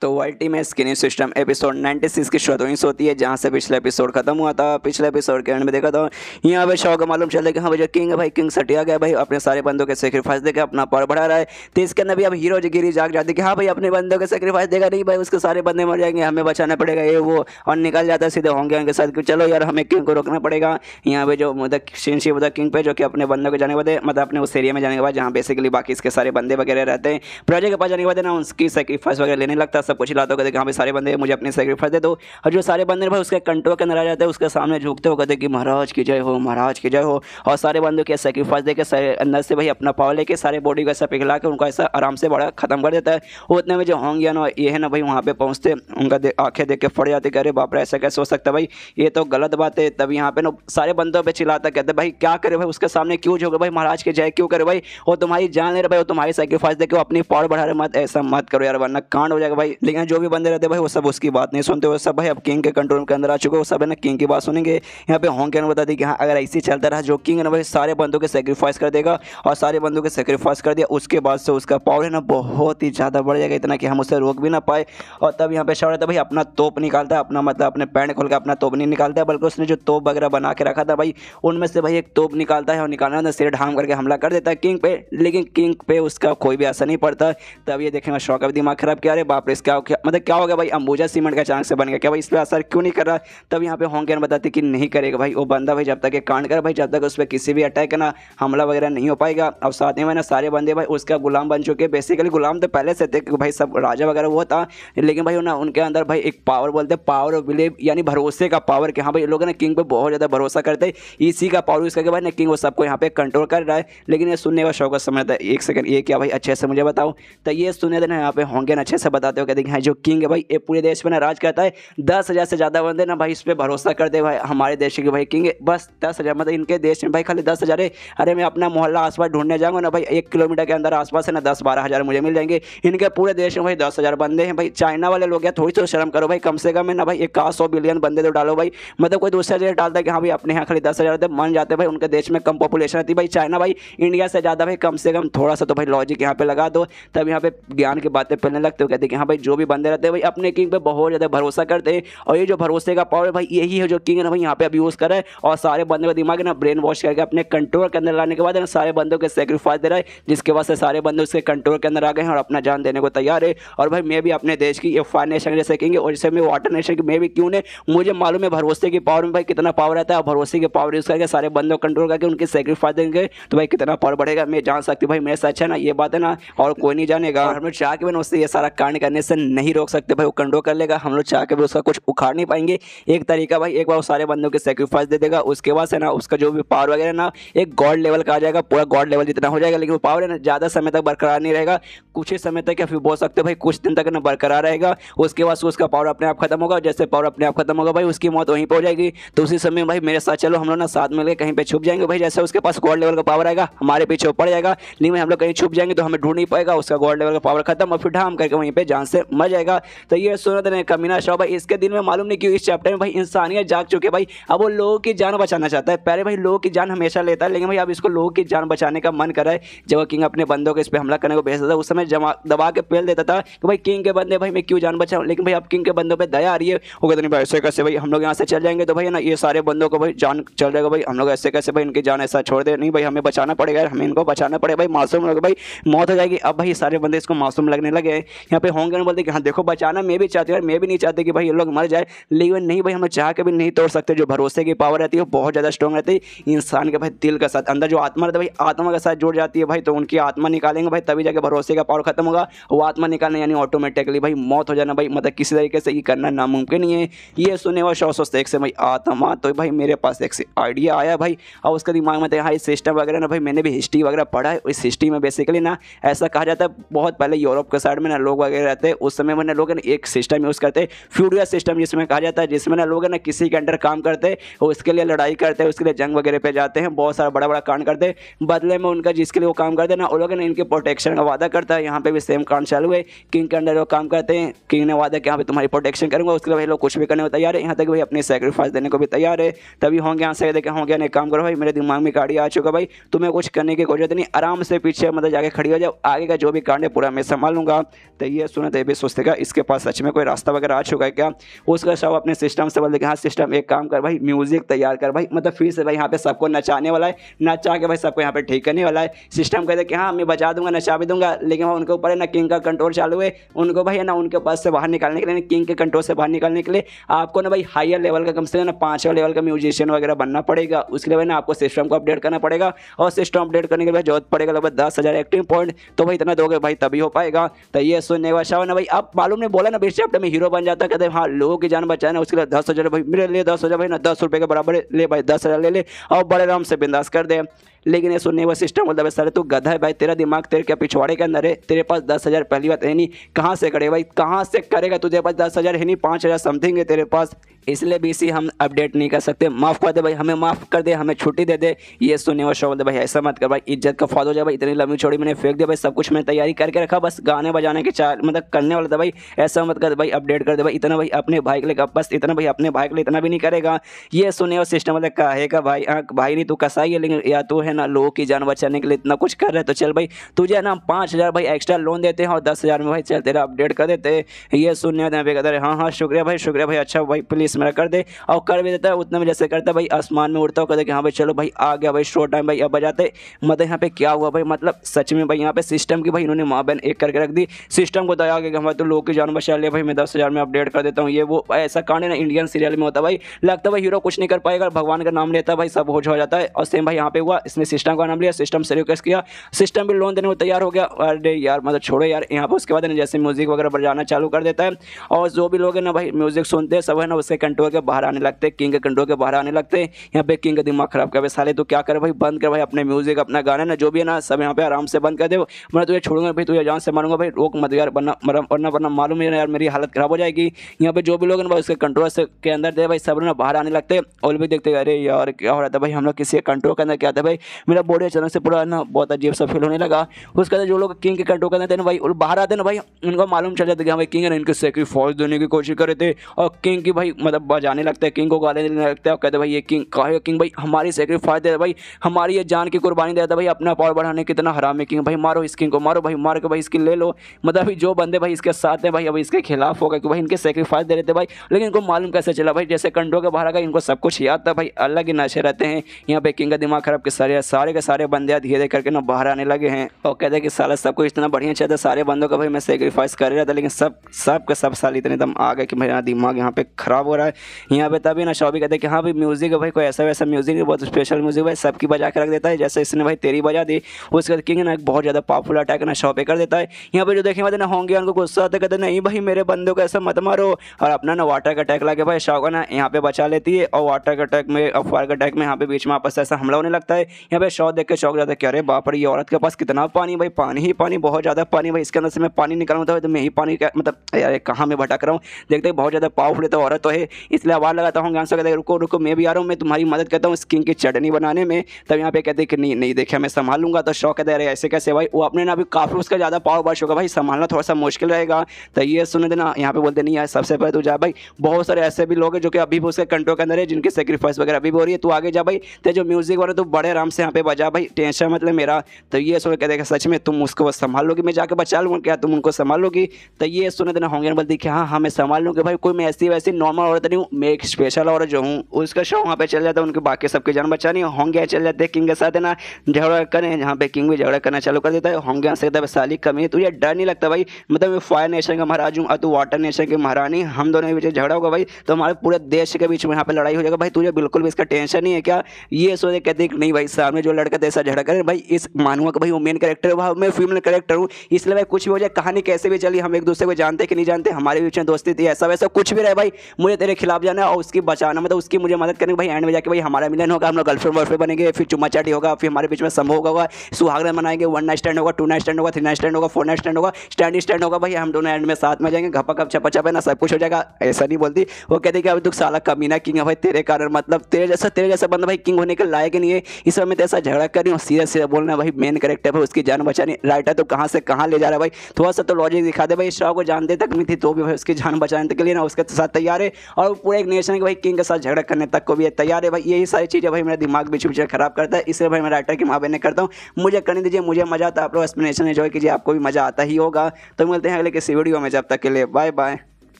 तो वर्ल्टी में skinning system episode 96 की वहीं से होती है जहाँ से पिछला एपिसोड खत्म हुआ था पिछले एपिसोड के एंड में देखा था यहाँ पे मालूम का मालूम है कि हाँ जो किंग भाई किंग सटिया गया भाई अपने सारे बंदों के सेक्रीफाइस देकर अपना पावर बढ़ा रहा है तो इसके अंदर भी अब हीरो गिरी जाग जाती है कि हाँ भाई अपने बंदों के सेक्रीफाइस देगा नहीं भाई उसके सारे बंदे मर जाएंगे हमें बचाना पड़ेगा ये वो और निकल जाता है सीधे होंगे उनके साथ चलो यार हमें किंग को रोकना पड़ेगा यहाँ पे जो मतलब शिनशी मतलब किंग पे जो कि अपने बंदों के जाने वाले मतलब अपने उस एरिया में जाने के बाद जहाँ बेसिकली बाकी इसके सारे बंदे वगैरह रहते हैं प्रोजेक्ट के पास जाने के बाद ना उसकी सेक्रीफाइस वगैरह लेने लगता सब कुछ सबको हो कहते कि भाई सारे बंदे मुझे अपने सेक्रीफाइस दे दो और जो सारे बंदे भाई उसके कंट्रोल के अंदर आ जाते हैं उसके सामने झुकते हो कहते कि महाराज की जय हो महाराज की जय हो और सारे बंदों के सेक्रीफाइस दे के अंदर से भाई अपना पाव लेके सारे बॉडी को ऐसा पिघला के उनको ऐसा आराम से बड़ा खत्म कर देता है उतने में जो होंगे ना ये है ना भाई वहाँ पर पहुँचते उनका आँखें देख के फट जाती अरे रहे रे ऐसा कैसे हो सकता भाई ये तो गलत बात है तब यहाँ पे ना सारे बंदों पर चिल्लाता कहते भाई क्या करे भाई उसके सामने क्यों झोंके भाई महाराज की जय क्यों करे भाई वो तुम्हारी जान ले रहे भाई वो तुम्हारी सेक्रीफाइस देखे वो अपनी पाड़ बढ़ा रहे मत ऐसा मत करो यार वरना कांड हो जाएगा भाई लेकिन जो भी बंदे रहते भाई वो सब उसकी बात नहीं सुनते वो सब भाई अब किंग के कंट्रोल के अंदर आ चुके वो सब है ना किंग की बात सुनेंगे यहाँ पे होंग कैन बता दी कि हाँ अगर ऐसे चलता रहा जो किंग है ना भाई सारे बंदों के सेक्रीफाइस कर देगा और सारे बंदों के सेक्रीफाइस कर दिया उसके बाद से उसका पावर है ना बहुत ही ज़्यादा बढ़ जाएगा इतना कि हम उसे रोक भी ना पाए और तब यहाँ पे शौर रहता भाई अपना तोप निकालता है अपना मतलब अपने पैंट खोल के अपना तोप नहीं निकालता बल्कि उसने जो तोप वगैरह बना के रखा था भाई उनमें से भाई एक तोप निकालता है और निकालना ना सिर ढाम करके हमला कर देता है किंग पे लेकिन किंग पे उसका कोई भी असर नहीं पड़ता तब ये देखने में शौक दिमाग खराब किया अरे बाप रे इसका क्या हो मतलब क्या हो गया भाई अंबुजा सीमेंट का अचानक से बन गया क्या भाई इस पर असर क्यों नहीं कर रहा तब यहाँ पे होंगे बताते कि नहीं करेगा भाई वो बंदा भाई जब तक ये कांड कर भाई जब तक उस पर किसी भी अटैक ना हमला वगैरह नहीं हो पाएगा और साथ ही मैंने सारे बंदे भाई उसका गुलाम बन चुके बेसिकली गुलाम तो पहले से थे भाई सब राजा वगैरह वो था लेकिन भाई ना उनके अंदर भाई एक पावर बोलते पावर ऑफ बिलीव यानी भरोसे का पावर कि हाँ भाई लोग ना किंग पर बहुत ज़्यादा भरोसा करते इसी का पावर यूज़ करके भाई ना किंग वो सबको यहाँ पे कंट्रोल कर रहा है लेकिन ये सुनने का शौक समझता है एक सेकंड ये क्या भाई अच्छे से मुझे बताओ तो ये सुने देना यहाँ पे होंगे अच्छे से बताते हो कहते सिंह है जो किंग है भाई ये पूरे देश में ना राज करता है दस हज़ार से ज़्यादा बंदे ना भाई इस पर भरोसा कर दे भाई हमारे देश के भाई किंग बस दस हज़ार मतलब इनके देश में भाई खाली दस हज़ार है अरे मैं अपना मोहल्ला आसपास ढूंढने जाऊँगा ना भाई एक किलोमीटर के अंदर आसपास है ना दस बारह हज़ार मुझे मिल जाएंगे इनके पूरे देश में भाई दस हज़ार बंदे हैं भाई चाइना वाले लोग या थोड़ी थोड़ी तो शर्म करो भाई कम से कम है ना भाई एक का सौ बिलियन बंदे तो डालो भाई मतलब कोई दूसरा जगह डालता है कि हाँ भाई अपने यहाँ खाली दस हज़ार तो मन जाते भाई उनके देश में कम पॉपुलेशन रहती भाई चाइना भाई इंडिया से ज़्यादा भाई कम से कम थोड़ा सा तो भाई लॉजिक यहाँ पे लगा दो तब यहाँ पे ज्ञान की बातें पहले लगते हो कहते हैं कि हाँ भाई जो भी बंदे रहते हैं भाई अपने किंग पे बहुत ज़्यादा भरोसा करते हैं और ये जो भरोसे का पावर भाई यही है जो किंग है ना भाई यहाँ पे अब यूज़ कर रहा है और सारे बंदे का दिमाग ना ब्रेन वॉश करके अपने कंट्रोल के अंदर लाने के बाद ना सारे बंदों के सेक्रीफाइस दे रहा है जिसके वजह से सारे बंदे उसके कंट्रोल के अंदर आ गए हैं और अपना जान देने को तैयार है और भाई मैं भी अपने देश की एफ नेशन जैसे किंग और जैसे मैं वाटर नेशन की मैं भी क्यों ने मुझे मालूम है भरोसे की पावर में भाई कितना पावर रहता है और भरोसे की पावर यूज़ करके सारे बंदों को कंट्रोल करके उनके सेक्रीफाइस देंगे तो भाई कितना पावर बढ़ेगा मैं जान सकती भाई मेरे से अच्छा ना ये बात है ना और कोई नहीं जानेगा और चाहिए चाह के मैंने उससे ये सारा कांड करने एक्शन नहीं रोक सकते भाई वो कंट्रोल कर लेगा हम लोग चाह के भी उसका कुछ उखाड़ नहीं पाएंगे एक तरीका भाई एक बार वो सारे बंदों के सेक्रीफाइस दे देगा उसके बाद से ना उसका जो भी पावर वगैरह ना एक गॉड लेवल का आ जाएगा पूरा गॉड लेवल जितना हो जाएगा लेकिन वो पावर है ना ज़्यादा समय तक बरकरार नहीं रहेगा कुछ ही समय तक या फिर बोल सकते हो भाई कुछ दिन तक ना बरकरार रहेगा उसके बाद उसका पावर अपने आप खत्म होगा जैसे पावर अपने आप खत्म होगा भाई उसकी मौत वहीं पर हो जाएगी तो उसी समय भाई मेरे साथ चलो हम लोग ना साथ मिलकर कहीं पर छुप जाएंगे भाई जैसे उसके पास गॉड लेवल का पावर आएगा हमारे पीछे पड़ जाएगा लेकिन हम लोग कहीं छुप जाएंगे तो हमें ढूंढ नहीं पाएगा उसका गॉड लेवल का पावर खत्म और फिर ढाम करके वहीं पर जान से मर जाएगा तो ये देने तो ने कमीना शाह भाई इसके दिन में मालूम नहीं क्यों इस चैप्टर में भाई इंसानियत जाग चुके भाई अब वो लोगों की जान बचाना चाहता है पहले भाई लोगों की जान हमेशा लेता है लेकिन भाई अब इसको लोगों की जान बचाने का मन कर रहा है जब किंग अपने बंदों को इस पर हमला करने को भेजता था उस समय में जमा दबा के पेल देता था कि भाई किंग के बंदे भाई मैं क्यों जान बचाऊँ लेकिन भाई अब किंग के बंदों पर दया आ रही है वो कहते नहीं भाई ऐसे कैसे भाई हम लोग यहाँ से चल जाएंगे तो भाई ना ये सारे बंदों को भाई जान चल जाएगा भाई हम लोग ऐसे कैसे भाई इनकी जान ऐसा छोड़ दे नहीं भाई हमें बचाना पड़ेगा हमें इनको बचाना पड़ेगा भाई मासूम लोग भाई मौत हो जाएगी अब भाई सारे बंदे इसको मासूम लगने लगे यहाँ पे होंगे बोलते कि हाँ देखो बचाना मैं भी चाहती हूँ मैं भी नहीं चाहती कि भाई ये लोग मर जाए लेकिन नहीं भाई हम चाह के भी नहीं तोड़ सकते जो भरोसे की पावर रहती है वो बहुत ज़्यादा स्ट्रॉग रहती है इंसान के भाई दिल के साथ अंदर जो आत्मा रहता है भाई आत्मा के साथ जुड़ जाती है भाई तो उनकी आत्मा निकालेंगे भाई तभी जाके भरोसे का और ख़त्म होगा वो आत्मा निकालना यानी ऑटोमेटिकली भाई मौत हो जाना भाई मतलब किसी तरीके से ये करना नामुमकिन ही है ये सुने वो शौ सोचते एक से भाई आत्मा तो भाई मेरे पास एक आइडिया आया भाई और उसका दिमाग में हाँ इस सिस्टम वगैरह ना भाई मैंने भी हिस्ट्री वगैरह पढ़ा है इस हिस्ट्री में बेसिकली ना ऐसा कहा जाता है बहुत पहले यूरोप के साइड में ना लोग वगैरह रहते हैं उस समय में ना लोग एक सिस्टम यूज़ करते हैं फ्यूरिया सिस्टम जिसमें कहा जाता है जिसमें ना लोग ना किसी के अंडर काम करते हैं उसके लिए लड़ाई करते हैं उसके लिए जंग वगैरह पे जाते हैं बहुत सारा बड़ा बड़ा कांड करते हैं बदले में उनका जिसके लिए वो काम करते हैं ना वो लोग ना इनके प्रोटेक्शन का वादा करता है है यहाँ पे भी सेम कांड चालू है किंग के अंडर वो काम करते हैं किंग ने वादा कि यहाँ पे तुम्हारी प्रोटेक्शन करूँगा उसके लिए भाई लोग कुछ भी करने को तैयार है यहाँ तक भाई अपनी सेक्रीफाइस देने को भी तैयार है तभी होंगे यहाँ से देखे होंगे एक काम करो भाई मेरे दिमाग में गाड़ी आ चुका भाई तुम्हें कुछ करने की जरूरत नहीं आराम से पीछे मतलब जाके खड़ी हो जाओ आगे का जो भी कांड है पूरा मैं संभाल लूँगा तो ये सुना तो भी सोचते इसके पास सच में कोई रास्ता वगैरह आ चुका है क्या उसका शव अपने सिस्टम से बोल देगा हाँ सिस्टम एक काम कर भाई म्यूज़िक तैयार कर भाई मतलब फिर से भाई यहाँ पे सबको नचाने वाला है नचा के भाई सबको यहाँ पे ठीक करने वाला है सिस्टम कहते हैं कि हाँ मैं बचा दूंगा नचा भी दूंगा लेकिन हो उनके ऊपर है ना किंग का कंट्रोल चालू है उनको भाई है ना उनके पास से बाहर निकालने के लिए किंग के कंट्रोल से बाहर निकालने के लिए आपको ना भाई हायर लेवल का कम से कम ना पाँचवा लेवल का म्यूजिशियन वगैरह बनना पड़ेगा उसके लिए भाई ना आपको सिस्टम को अपडेट करना पड़ेगा और सिस्टम अपडेट करने के लिए जरूरत पड़ेगा लगभग दस हज़ार एक्टिव पॉइंट तो भाई इतना दोगे भाई तभी हो पाएगा तो ये सुनने के शाह भाई अब मालूम ने बोला ना बीस चैप्टर में हीरो बन जाता कहते हाँ लोगों की जान बचाना उसके लिए दस हज़ार भाई मेरे लिए दस हज़ार भाई ना दस रुपये के बराबर ले भाई दस हज़ार ले ले और बड़े आराम से बिंदास कर दे लेकिन ये सुनने वाला सिस्टम बोलता भाई सारे तू गधा है भाई तेरा दिमाग तेरे क्या पिछवाड़े के अंदर है तेरे पास दस हज़ार पहली बात है नहीं कहाँ से करे भाई कहाँ से करेगा तुझे पास दस हज़ार है नहीं पाँच हज़ार समथिंग है तेरे पास इसलिए भी इसी हम अपडेट नहीं कर सकते माफ़ कर दे भाई हमें माफ़ कर दे हमें छुट्टी दे दे ये सुनने वाला शो बोलते भाई ऐसा मत कर भाई इज्जत का फॉल हो जाए भाई इतनी लंबी छोड़ी मैंने फेंक दिया भाई सब कुछ मैंने तैयारी करके रखा बस गाने बजाने के चार मतलब करने वाला था भाई ऐसा मत कर भाई अपडेट कर दे भाई इतना भाई अपने भाई के लिए बस इतना भाई अपने भाई के लिए इतना भी नहीं करेगा ये सुने वाला सिस्टम मतलब कहेगा भाई भाई नहीं तू कसाई है लेकिन या तू है है ना लोगों की जान बचाने के लिए इतना कुछ कर रहे तो चल भाई तुझे है ना पाँच हज़ार भाई एक्स्ट्रा लोन देते हैं और दस हज़ार में भाई चल तेरा अपडेट कर देते ये सुनने दें भाई कहते हाँ हाँ शुक्रिया भाई शुक्रिया भाई अच्छा भाई प्लीज़ मेरा कर दे और कर भी देता है उतना में जैसे करता है भाई आसमान में उड़ता हो कहते कि हाँ भाई चलो भाई आ गया भाई शो टाइम भाई अब बजाते मतलब यहाँ पे क्या हुआ भाई मतलब सच में भाई यहाँ पे सिस्टम की भाई इन्होंने माँ बहन एक करके रख दी सिस्टम को दया कि हमारे तो लोग की जान बचा लिया भाई मैं दस हज़ार में अपडेट कर देता हूँ ये वो ऐसा कांड है ना इंडियन सीरियल में होता भाई लगता भाई हीरो कुछ नहीं कर पाएगा भगवान का नाम लेता भाई सब हो जाता है और सेम भाई यहाँ पे हुआ इसमें इसने सिस्टम का नाम लिया सिस्टम से रिक्वेस्ट किया सिस्टम भी लोन देने को तैयार हो गया अरे यार मतलब छोड़ो यार यहाँ पर उसके बाद ना जैसे म्यूज़िक वगैरह बजाना चालू कर देता है और जो भी लोग हैं ना भाई म्यूज़िक सुनते हैं सब है ना उसके कंट्रोल के बाहर आने लगते किंग के कंट्रोल के बाहर आने लगते हैं यहाँ पे किंग का दिमाग खराब कर साले तो क्या करे भाई बंद कर भाई अपने म्यूज़िक अपना गाना ना जो भी है ना सब यहाँ पे आराम से बंद कर दे मैं तुझे छोड़ूंगा भाई तुझे जान से मारूंगा भाई रोक मत यार वरना वरना मालूम है यार मेरी हालत खराब हो जाएगी यहाँ पे जो भी लोग हैं भाई उसके कंट्रोल के अंदर थे भाई सब ना बाहर आने लगते और भी देखते अरे यार क्या हो रहा था भाई हम लोग किसी कंट्रोल के अंदर क्या था भाई मेरा बॉडी अचानक से पूरा ना बहुत अजीब सा फील होने लगा उसके बाद जो लोग किंग के कंट्रोल करते थे ना भाई बाहर आते ना भाई उनको मालूम चल जाता कि हाँ भाई किंग है ना इनके देने की कोशिश कर रहे थे और किंग की भाई मतलब बजाने लगता है किंग को गाले देने लगता है और कहते भाई ये किंग कहा किंग भाई हमारी सेक्रीफाइस दे भाई हमारी ये जान की कुर्बानी देता भाई अपना पावर बढ़ाने कितना हराम है किंग भाई मारो इस किंग को मारो भाई मार के भाई इसकी ले लो मतलब अभी जो बंदे भाई इसके साथ हैं भाई अभी इसके खिलाफ होगा कि भाई इनके सेक्रीफाइस दे रहे थे भाई लेकिन इनको मालूम कैसे चला भाई जैसे कंट्रोल के बाहर आ गए इनको सब कुछ याद था भाई अलग ही नशे रहते हैं यहाँ पे किंग का दिमाग खराब के सारे है सारे के सारे बंदे धीरे धीरे करके ना बाहर आने लगे हैं और कहते हैं कि साला सब कुछ इतना बढ़िया चाहिए था सारे बंदों का भाई मैं सेक्रीफाइस कर रहा था लेकिन सब सब के सब साल इतने दम आ गए कि मेरा दिमाग यहाँ पे ख़राब हो रहा है यहाँ पे तभी ना शॉबी कहते हैं कि हाँ भाई म्यूज़िक भाई कोई ऐसा वैसा म्यूज़िक नहीं बहुत स्पेशल म्यूज़िक भाई सबकी बजा के रख देता है जैसे इसने भाई तेरी बजा दी उसके बाद किंग ना बहुत ज़्यादा पावरफुल अटैक ना शॉपे कर देता है यहाँ पर जो देखे मतलब तो ना होंगे उनको गुस्सा आता कहते नहीं भाई मेरे बंदों को ऐसा मत मारो और अपना ना वाटर का अटैक लगे भाई शाह ना यहाँ पे बचा लेती है और वाटर का अटैक में और फायर का अटैक में यहाँ पे बीच में आपस ऐसा हमला होने लगता है यहाँ पे शौक देख के शौक जाता है क्या अरे बाप ये औरत के पास कितना पानी भाई पानी ही पानी बहुत ज़्यादा पानी भाई इसके अंदर से मैं पानी निकालूँ तो, तो मैं ही पानी मतलब यार कहाँ मैं भटक रहा हूँ देखते बहुत ज़्यादा पावरफुल तो औरत तो है इसलिए आवाज़ लगाता हूँ आंसर से कहते रुको रुको मैं भी आ रहा हूँ मैं तुम्हारी मदद करता हूँ स्किन की चटनी बनाने में तब यहाँ पे कहते कि नहीं नहीं देखे मैं संभालूंगा तो शौक कहते तो अरे ऐसे कैसे भाई वो अपने ना भी काफ़ी उसका ज़्यादा पावर बारिश होगा भाई संभालना थोड़ा सा मुश्किल रहेगा तो ये सुन देना यहाँ पे बोलते नहीं यार सबसे पहले तू जा भाई बहुत सारे ऐसे भी लोग हैं जो कि अभी भी उसके कंट्रो के अंदर है जिनकी सेक्रीफाइस वगैरह अभी भी हो रही है तू आगे जा भाई तो जो म्यूज़िक वगैरह तो बड़े आराम से से यहाँ पे बजा भाई टेंशन मतलब मेरा तो ये सुन कहते हैं सच में तुम उसको संभाल लोगी मैं जाकर बचा लूँगा क्या तुम उनको संभाल लोगी तो ये सुने देना होंगे बोलती देखिए हाँ हाँ मैं संभाल लूँगी भाई कोई मैं ऐसी वैसी नॉर्मल औरत नहीं हूँ मैं एक स्पेशल औरत जो हूँ उसका शो वहाँ पर चल जाता उनके बाकी सबके जान बचानी होंगे चल जाते हैं किंग के साथ ना झगड़ा करें यहाँ पे किंग भी झगड़ा करना चालू कर देता है होंगे यहाँ से कहता है साली कमी तो ये डर नहीं लगता भाई मतलब मैं फायर नेशन का महाराज हूँ और तू वाटर नेशन की महारानी हम दोनों के बीच झगड़ा होगा भाई तो हमारे पूरे देश के बीच में यहाँ पे लड़ाई हो जाएगा भाई तुझे बिल्कुल भी इसका टेंशन नहीं है क्या ये सोचे कहते नहीं भाई साहब सामने जो लड़का जैसा झगड़ा करे भाई इस मानुआ का भाई वो मेन कैरेक्टर भाव मैं फीमेल कैरेक्टर हूँ इसलिए भाई कुछ भी हो जाए कहानी कैसे भी चली हम एक दूसरे को जानते कि नहीं जानते हमारे बीच में दोस्ती थी ऐसा वैसा कुछ भी रहे भाई मुझे तेरे खिलाफ जाना और उसकी बचाना मतलब उसकी मुझे मदद करनी भाई एंड में जाके भाई हमारा मिलन होगा हम लोग गर्लफ्रेंड वर्लफ्रेंड बनेंगे फिर चुमा चाटी होगा फिर हमारे बीच में संभव होगा सुहागरा बनाएंगे वन नाइट स्टैंड होगा टू नाइट स्टैंड होगा थ्री नाइट स्टैंड होगा फोर नाइट स्टैंड होगा स्टैंड स्टैंड होगा भाई हम दोनों एंड में साथ में जाएंगे घपा कप छपा छपा ना सब कुछ हो जाएगा ऐसा नहीं बोलती वो कहती कि अब दुख साला कमीना किंग है भाई तेरे कारण मतलब तेरे जैसा तेरे जैसा बंदा भाई किंग होने के लायक नहीं है इस समय ऐसा झगड़ा कर रही हूँ सीधा सीधा बोलना भाई मेन करेक्टर है उसकी जान बचानी राइटर तो कहाँ से कहाँ ले जा रहा है भाई थोड़ा सा तो लॉजिक दिखा दे भाई श्राव को जानते तक नहीं थी तो भी भाई उसकी जान बचाने के लिए ना उसके साथ तैयार है और पूरे एक नेशन के भाई किंग के साथ झगड़ा करने तक को भी है तैयार है भाई यही सारी चीज़ें भाई मेरा दिमाग बीच बीच खराब करता है इसलिए भाई मैं राइटर की माँ करता हूँ मुझे करने दीजिए मुझे मजा आता है आप लोग एक्सप्लेनेशन एंजॉय कीजिए आपको भी मजा आता ही होगा तो मिलते हैं अगले किसी वीडियो में जब तक के लिए बाय बाय